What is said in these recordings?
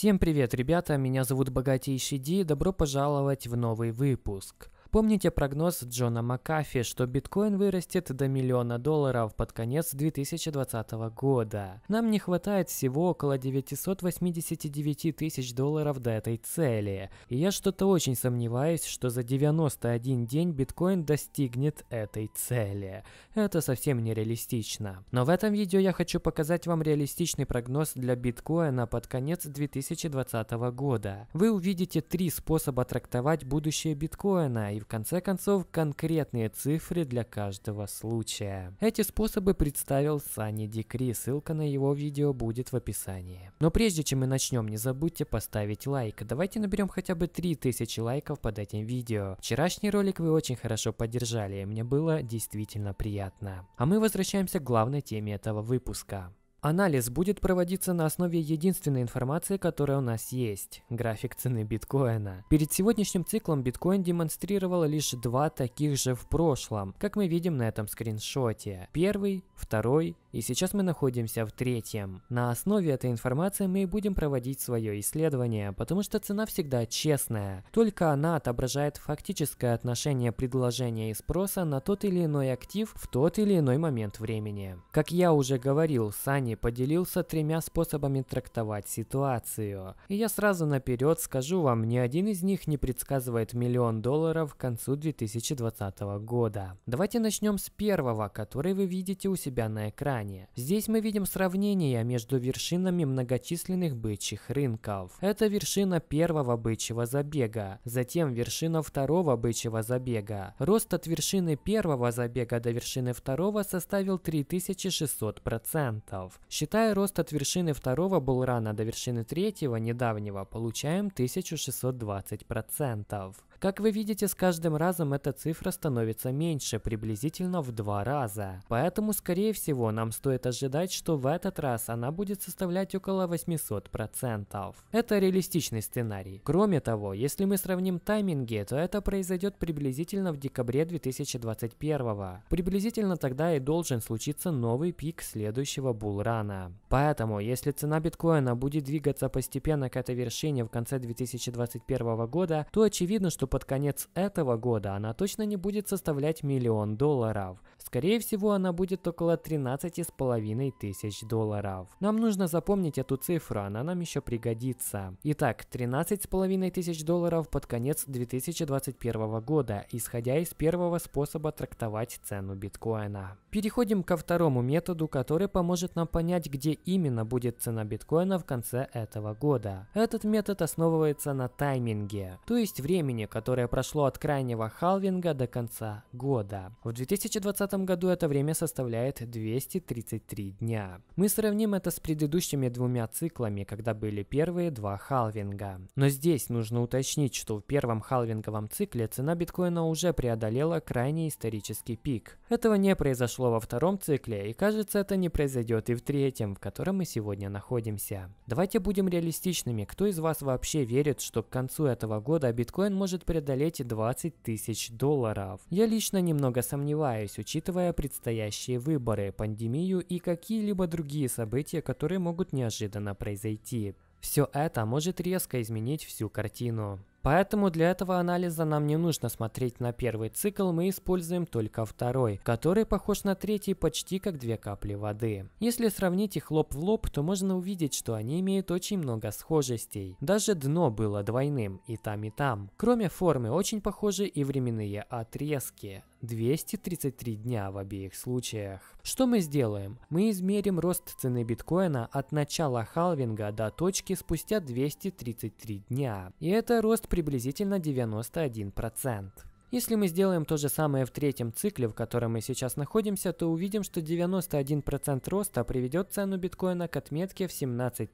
Всем привет, ребята, меня зовут Богатейший Ди, добро пожаловать в новый выпуск. Помните прогноз Джона Макафи, что биткоин вырастет до миллиона долларов под конец 2020 года. Нам не хватает всего около 989 тысяч долларов до этой цели. И я что-то очень сомневаюсь, что за 91 день биткоин достигнет этой цели. Это совсем нереалистично. Но в этом видео я хочу показать вам реалистичный прогноз для биткоина под конец 2020 года. Вы увидите три способа трактовать будущее биткоина и в конце концов конкретные цифры для каждого случая. Эти способы представил Санни Дикри, ссылка на его видео будет в описании. Но прежде чем мы начнем, не забудьте поставить лайк. Давайте наберем хотя бы 3000 лайков под этим видео. Вчерашний ролик вы очень хорошо поддержали, и мне было действительно приятно. А мы возвращаемся к главной теме этого выпуска. Анализ будет проводиться на основе единственной информации, которая у нас есть – график цены биткоина. Перед сегодняшним циклом биткоин демонстрировал лишь два таких же в прошлом, как мы видим на этом скриншоте. Первый, второй и сейчас мы находимся в третьем. На основе этой информации мы и будем проводить свое исследование, потому что цена всегда честная. Только она отображает фактическое отношение предложения и спроса на тот или иной актив в тот или иной момент времени. Как я уже говорил, Саня Джованни поделился тремя способами трактовать ситуацию. И я сразу наперед скажу вам, ни один из них не предсказывает миллион долларов к концу 2020 года. Давайте начнем с первого, который вы видите у себя на экране. Здесь мы видим сравнение между вершинами многочисленных бычьих рынков. Это вершина первого бычьего забега, затем вершина второго бычьего забега. Рост от вершины первого забега до вершины второго составил 3600%. Считая рост от вершины второго булрана до вершины третьего недавнего, получаем 1620%. Как вы видите, с каждым разом эта цифра становится меньше, приблизительно в два раза. Поэтому, скорее всего, нам стоит ожидать, что в этот раз она будет составлять около 800%. Это реалистичный сценарий. Кроме того, если мы сравним тайминги, то это произойдет приблизительно в декабре 2021. Приблизительно тогда и должен случиться новый пик следующего булрана. Поэтому, если цена биткоина будет двигаться постепенно к этой вершине в конце 2021 года, то очевидно, что под конец этого года она точно не будет составлять миллион долларов. Скорее всего, она будет около 13,5 тысяч долларов. Нам нужно запомнить эту цифру, она нам еще пригодится. Итак, 13,5 тысяч долларов под конец 2021 года, исходя из первого способа трактовать цену биткоина. Переходим ко второму методу, который поможет нам понять, где именно будет цена биткоина в конце этого года. Этот метод основывается на тайминге, то есть времени, которое прошло от крайнего халвинга до конца года. В 2020 этом году это время составляет 233 дня. Мы сравним это с предыдущими двумя циклами, когда были первые два халвинга. Но здесь нужно уточнить, что в первом халвинговом цикле цена биткоина уже преодолела крайний исторический пик. Этого не произошло во втором цикле, и кажется, это не произойдет и в третьем, в котором мы сегодня находимся. Давайте будем реалистичными, кто из вас вообще верит, что к концу этого года биткоин может преодолеть 20 тысяч долларов? Я лично немного сомневаюсь, учитывая учитывая предстоящие выборы, пандемию и какие-либо другие события, которые могут неожиданно произойти. Все это может резко изменить всю картину. Поэтому для этого анализа нам не нужно смотреть на первый цикл, мы используем только второй, который похож на третий почти как две капли воды. Если сравнить их лоб в лоб, то можно увидеть, что они имеют очень много схожестей. Даже дно было двойным и там и там. Кроме формы, очень похожи и временные отрезки. 233 дня в обеих случаях. Что мы сделаем? Мы измерим рост цены биткоина от начала халвинга до точки спустя 233 дня. И это рост приблизительно 91%. Если мы сделаем то же самое в третьем цикле, в котором мы сейчас находимся, то увидим, что 91% роста приведет цену биткоина к отметке в 17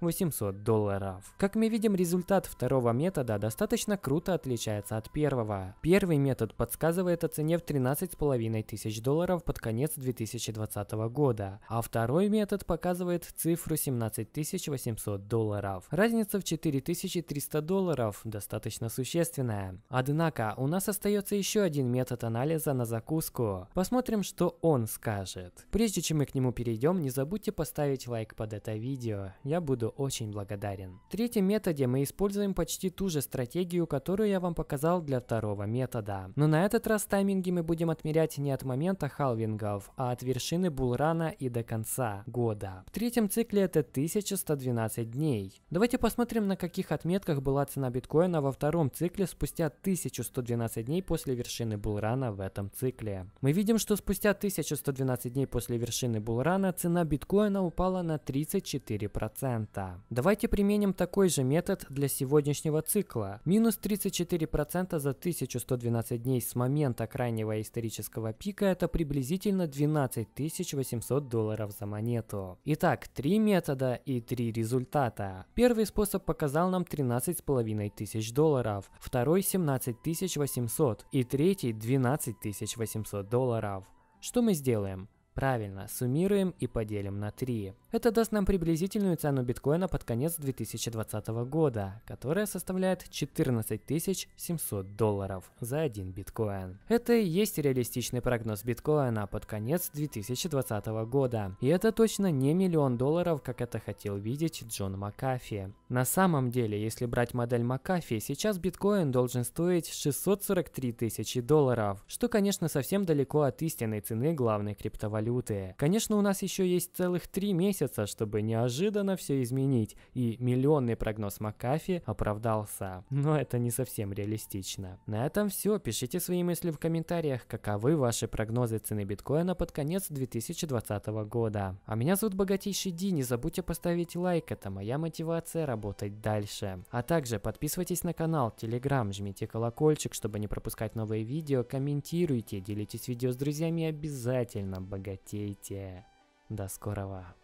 800 долларов. Как мы видим, результат второго метода достаточно круто отличается от первого. Первый метод подсказывает о цене в 13,5 тысяч долларов под конец 2020 года, а второй метод показывает цифру 17 800 долларов. Разница в 4300 долларов достаточно существенная. Однако у нас нас остается еще один метод анализа на закуску. Посмотрим, что он скажет. Прежде чем мы к нему перейдем, не забудьте поставить лайк под это видео. Я буду очень благодарен. В третьем методе мы используем почти ту же стратегию, которую я вам показал для второго метода. Но на этот раз тайминги мы будем отмерять не от момента халвингов, а от вершины булрана и до конца года. В третьем цикле это 1112 дней. Давайте посмотрим, на каких отметках была цена биткоина во втором цикле спустя 1112 112 дней после вершины Булрана в этом цикле. Мы видим, что спустя 1112 дней после вершины Булрана цена биткоина упала на 34%. Давайте применим такой же метод для сегодняшнего цикла. Минус 34% за 1112 дней с момента крайнего исторического пика это приблизительно 12 800 долларов за монету. Итак, три метода и три результата. Первый способ показал нам 13 500 долларов, второй 17 800 800 и третий 12 800 долларов. Что мы сделаем? Правильно, суммируем и поделим на 3. Это даст нам приблизительную цену биткоина под конец 2020 года, которая составляет 14 700 долларов за один биткоин. Это и есть реалистичный прогноз биткоина под конец 2020 года. И это точно не миллион долларов, как это хотел видеть Джон Макафи. На самом деле, если брать модель Макафи, сейчас биткоин должен стоить 643 тысячи долларов, что, конечно, совсем далеко от истинной цены главной криптовалюты валюты. Конечно, у нас еще есть целых три месяца, чтобы неожиданно все изменить, и миллионный прогноз Макафи оправдался. Но это не совсем реалистично. На этом все. Пишите свои мысли в комментариях, каковы ваши прогнозы цены биткоина под конец 2020 года. А меня зовут Богатейший Ди, не забудьте поставить лайк, это моя мотивация работать дальше. А также подписывайтесь на канал, телеграм, жмите колокольчик, чтобы не пропускать новые видео, комментируйте, делитесь видео с друзьями обязательно, богатейший богатейте. До скорого.